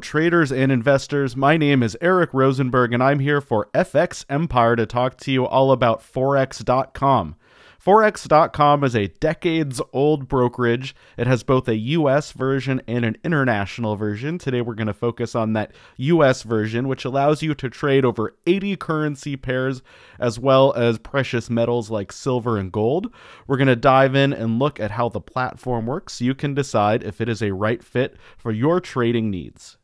traders and investors. My name is Eric Rosenberg, and I'm here for FX Empire to talk to you all about Forex.com. Forex.com is a decades old brokerage. It has both a US version and an international version. Today we're going to focus on that US version, which allows you to trade over 80 currency pairs as well as precious metals like silver and gold. We're going to dive in and look at how the platform works so you can decide if it is a right fit for your trading needs.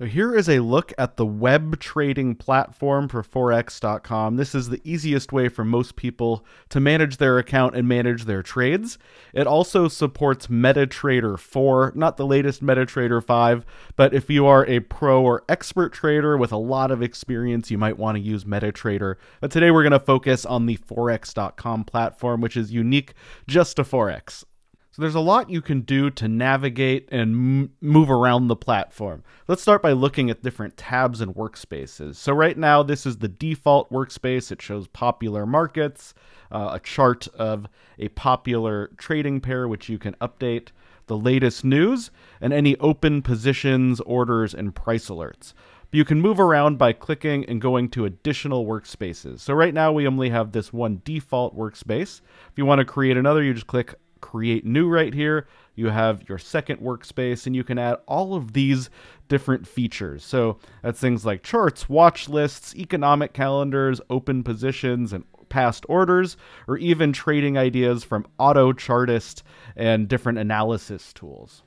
So here is a look at the web trading platform for forex.com. This is the easiest way for most people to manage their account and manage their trades. It also supports MetaTrader 4, not the latest MetaTrader 5, but if you are a pro or expert trader with a lot of experience, you might want to use MetaTrader. But today we're going to focus on the forex.com platform, which is unique just to forex. So there's a lot you can do to navigate and move around the platform. Let's start by looking at different tabs and workspaces. So right now, this is the default workspace. It shows popular markets, uh, a chart of a popular trading pair, which you can update the latest news, and any open positions, orders, and price alerts. But you can move around by clicking and going to additional workspaces. So right now we only have this one default workspace. If you want to create another, you just click create new right here. You have your second workspace, and you can add all of these different features. So that's things like charts, watch lists, economic calendars, open positions, and past orders, or even trading ideas from Auto Chartist and different analysis tools.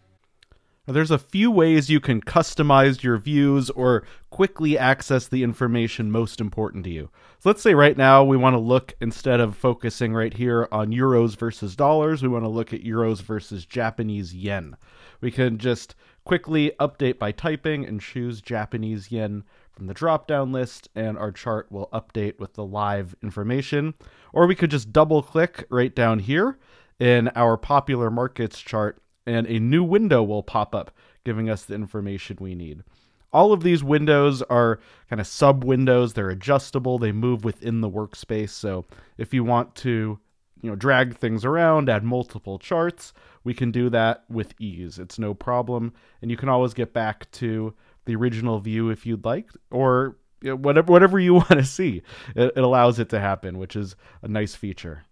Now, there's a few ways you can customize your views or quickly access the information most important to you. So let's say right now we want to look, instead of focusing right here on euros versus dollars, we want to look at euros versus Japanese yen. We can just quickly update by typing and choose Japanese yen from the drop down list, and our chart will update with the live information. Or we could just double click right down here in our popular markets chart and a new window will pop up giving us the information we need. All of these windows are kind of sub windows. They're adjustable. They move within the workspace. So if you want to, you know, drag things around, add multiple charts, we can do that with ease. It's no problem. And you can always get back to the original view if you'd like, or you know, whatever whatever you want to see. It, it allows it to happen, which is a nice feature.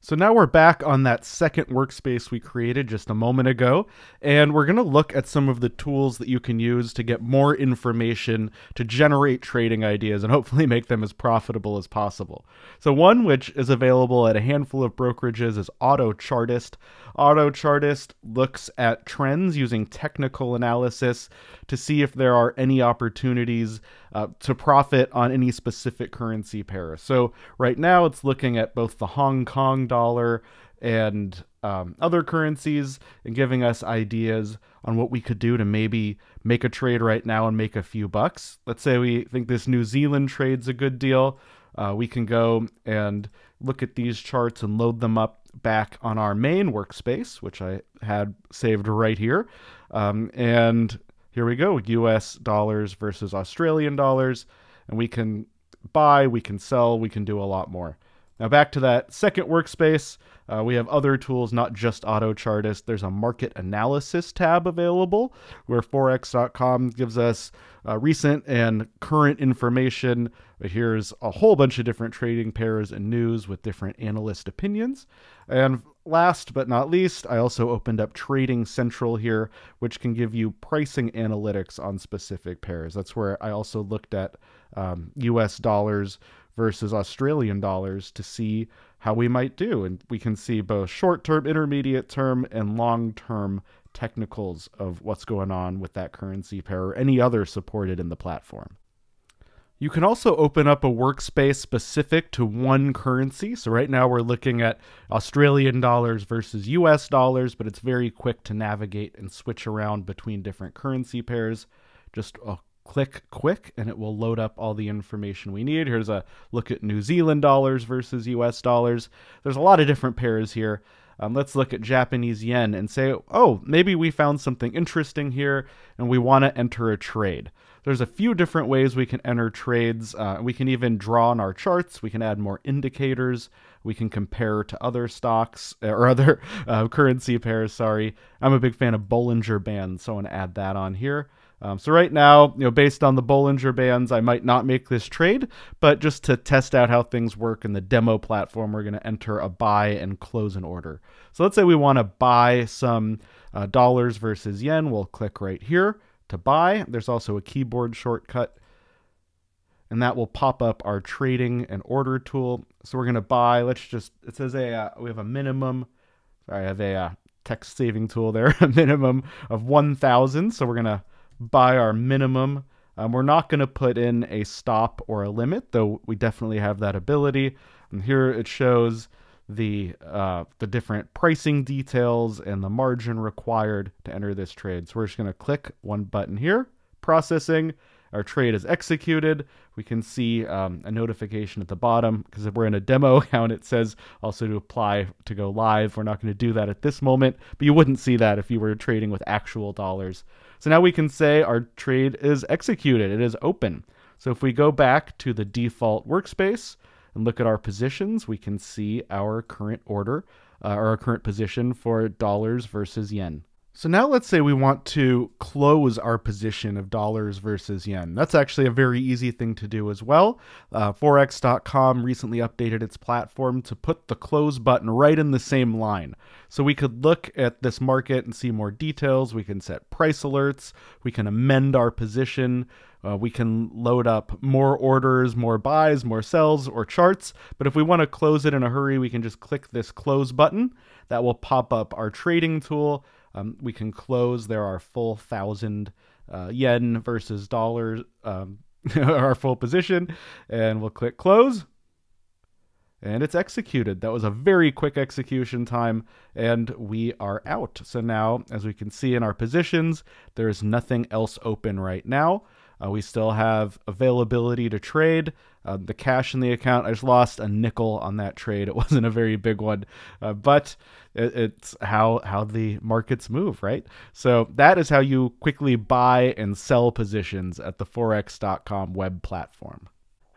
So now we're back on that second workspace we created just a moment ago, and we're going to look at some of the tools that you can use to get more information to generate trading ideas and hopefully make them as profitable as possible. So one which is available at a handful of brokerages is AutoChartist. AutoChartist looks at trends using technical analysis to see if there are any opportunities uh, to profit on any specific currency pair. So right now it's looking at both the Hong Kong dollar and um, other currencies and giving us ideas on what we could do to maybe make a trade right now and make a few bucks. Let's say we think this New Zealand trade's a good deal. Uh, we can go and look at these charts and load them up back on our main workspace, which I had saved right here, um, and here we go US dollars versus Australian dollars. And we can buy, we can sell, we can do a lot more. Now back to that second workspace, uh, we have other tools, not just AutoChartist. There's a market analysis tab available where Forex.com gives us uh, recent and current information. But here's a whole bunch of different trading pairs and news with different analyst opinions. And last but not least, I also opened up Trading Central here, which can give you pricing analytics on specific pairs. That's where I also looked at um, US dollars versus Australian dollars to see how we might do. And we can see both short term, intermediate term, and long term technicals of what's going on with that currency pair or any other supported in the platform. You can also open up a workspace specific to one currency. So right now we're looking at Australian dollars versus US dollars, but it's very quick to navigate and switch around between different currency pairs. Just a click quick and it will load up all the information we need. Here's a look at New Zealand dollars versus US dollars. There's a lot of different pairs here. Um, let's look at Japanese yen and say, oh, maybe we found something interesting here and we want to enter a trade. There's a few different ways we can enter trades. Uh, we can even draw on our charts. We can add more indicators. We can compare to other stocks uh, or other uh, currency pairs. Sorry. I'm a big fan of Bollinger Bands, so I want to add that on here. Um, so right now, you know, based on the Bollinger Bands, I might not make this trade, but just to test out how things work in the demo platform, we're going to enter a buy and close an order. So let's say we want to buy some uh, dollars versus yen. We'll click right here to buy. There's also a keyboard shortcut, and that will pop up our trading and order tool. So we're going to buy. Let's just, it says a, uh, we have a minimum, sorry, I have a uh, text saving tool there, a minimum of 1,000. So we're going to by our minimum. Um, we're not going to put in a stop or a limit, though we definitely have that ability. And here it shows the uh, the different pricing details and the margin required to enter this trade. So we're just going to click one button here, processing, our trade is executed. We can see um, a notification at the bottom because if we're in a demo account, it says also to apply to go live. We're not going to do that at this moment, but you wouldn't see that if you were trading with actual dollars. So now we can say our trade is executed, it is open. So if we go back to the default workspace and look at our positions, we can see our current order uh, or our current position for dollars versus yen. So now let's say we want to close our position of dollars versus yen. That's actually a very easy thing to do as well. Uh, Forex.com recently updated its platform to put the close button right in the same line. So we could look at this market and see more details. We can set price alerts. We can amend our position. Uh, we can load up more orders, more buys, more sells, or charts. But if we want to close it in a hurry, we can just click this close button. That will pop up our trading tool um, we can close. There are full thousand uh, yen versus dollars, um, our full position, and we'll click close. And it's executed. That was a very quick execution time, and we are out. So now, as we can see in our positions, there is nothing else open right now. Uh, we still have availability to trade, uh, the cash in the account, I just lost a nickel on that trade. It wasn't a very big one, uh, but it, it's how how the markets move, right? So that is how you quickly buy and sell positions at the forex.com web platform.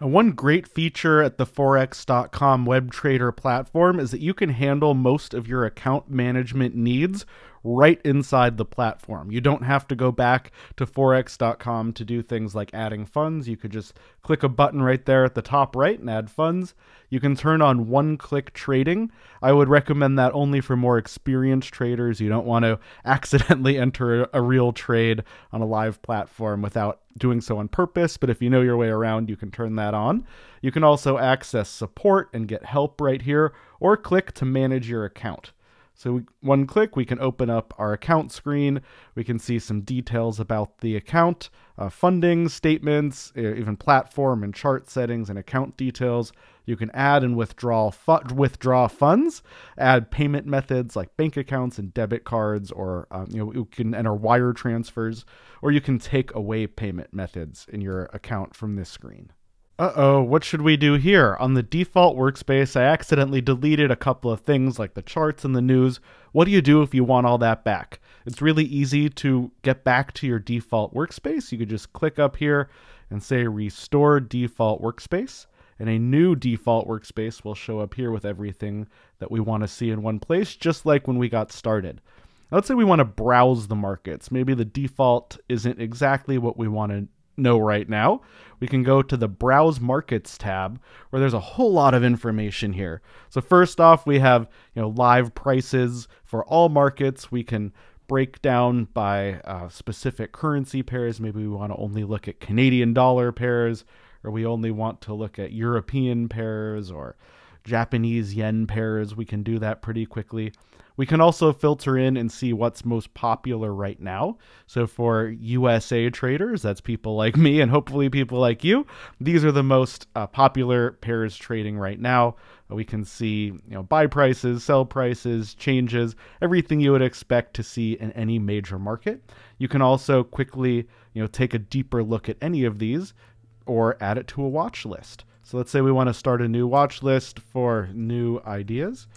And one great feature at the forex.com web trader platform is that you can handle most of your account management needs right inside the platform. You don't have to go back to forex.com to do things like adding funds. You could just click a button right there at the top right and add funds. You can turn on one click trading. I would recommend that only for more experienced traders. You don't want to accidentally enter a real trade on a live platform without doing so on purpose, but if you know your way around, you can turn that on. You can also access support and get help right here, or click to manage your account. So we, one click, we can open up our account screen. We can see some details about the account, uh, funding statements, even platform and chart settings and account details. You can add and withdraw fu withdraw funds, add payment methods like bank accounts and debit cards, or um, you know you can enter wire transfers, or you can take away payment methods in your account from this screen uh-oh, what should we do here? On the default workspace, I accidentally deleted a couple of things like the charts and the news. What do you do if you want all that back? It's really easy to get back to your default workspace. You could just click up here and say restore default workspace and a new default workspace will show up here with everything that we want to see in one place, just like when we got started. let's say we want to browse the markets. Maybe the default isn't exactly what we want to know right now, we can go to the Browse Markets tab where there's a whole lot of information here. So first off, we have, you know, live prices for all markets. We can break down by uh, specific currency pairs. Maybe we want to only look at Canadian dollar pairs or we only want to look at European pairs or Japanese yen pairs. We can do that pretty quickly. We can also filter in and see what's most popular right now. So for USA traders, that's people like me and hopefully people like you. These are the most uh, popular pairs trading right now. We can see, you know, buy prices, sell prices, changes, everything you would expect to see in any major market. You can also quickly, you know, take a deeper look at any of these or add it to a watch list. So let's say we want to start a new watch list for new ideas.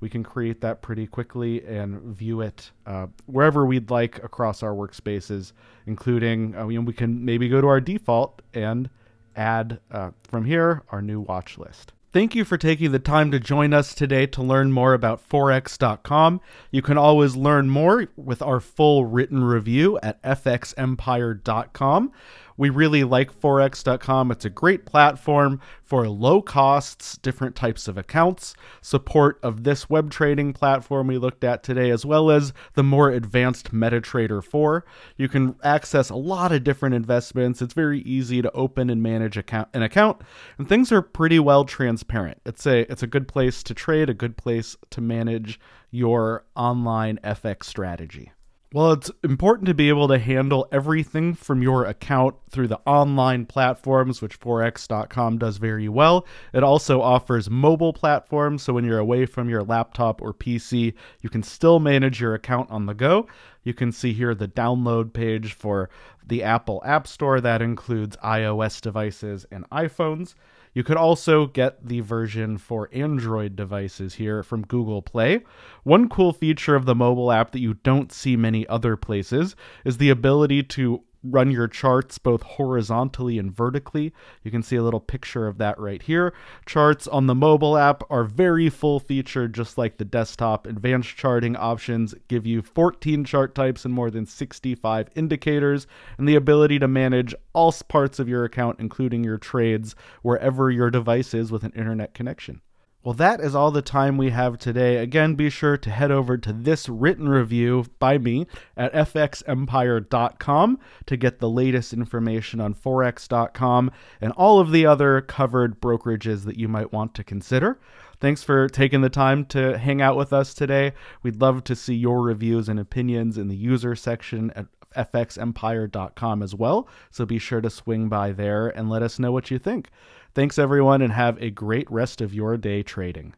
We can create that pretty quickly and view it uh, wherever we'd like across our workspaces, including uh, we can maybe go to our default and add uh, from here our new watch list. Thank you for taking the time to join us today to learn more about Forex.com. You can always learn more with our full written review at FXEmpire.com. We really like Forex.com. It's a great platform for low costs, different types of accounts, support of this web trading platform we looked at today, as well as the more advanced MetaTrader 4. You can access a lot of different investments. It's very easy to open and manage account, an account, and things are pretty well transparent. It's a it's a good place to trade, a good place to manage your online FX strategy. Well, it's important to be able to handle everything from your account through the online platforms, which Forex.com does very well. It also offers mobile platforms, so when you're away from your laptop or PC, you can still manage your account on the go. You can see here the download page for the Apple App Store that includes iOS devices and iPhones. You could also get the version for Android devices here from Google Play. One cool feature of the mobile app that you don't see many other places is the ability to run your charts both horizontally and vertically. You can see a little picture of that right here. Charts on the mobile app are very full featured, just like the desktop. Advanced charting options give you 14 chart types and more than 65 indicators, and the ability to manage all parts of your account, including your trades, wherever your device is with an internet connection. Well, that is all the time we have today. Again, be sure to head over to this written review by me at fxempire.com to get the latest information on forex.com and all of the other covered brokerages that you might want to consider. Thanks for taking the time to hang out with us today. We'd love to see your reviews and opinions in the user section at fxempire.com as well. So be sure to swing by there and let us know what you think. Thanks, everyone, and have a great rest of your day trading.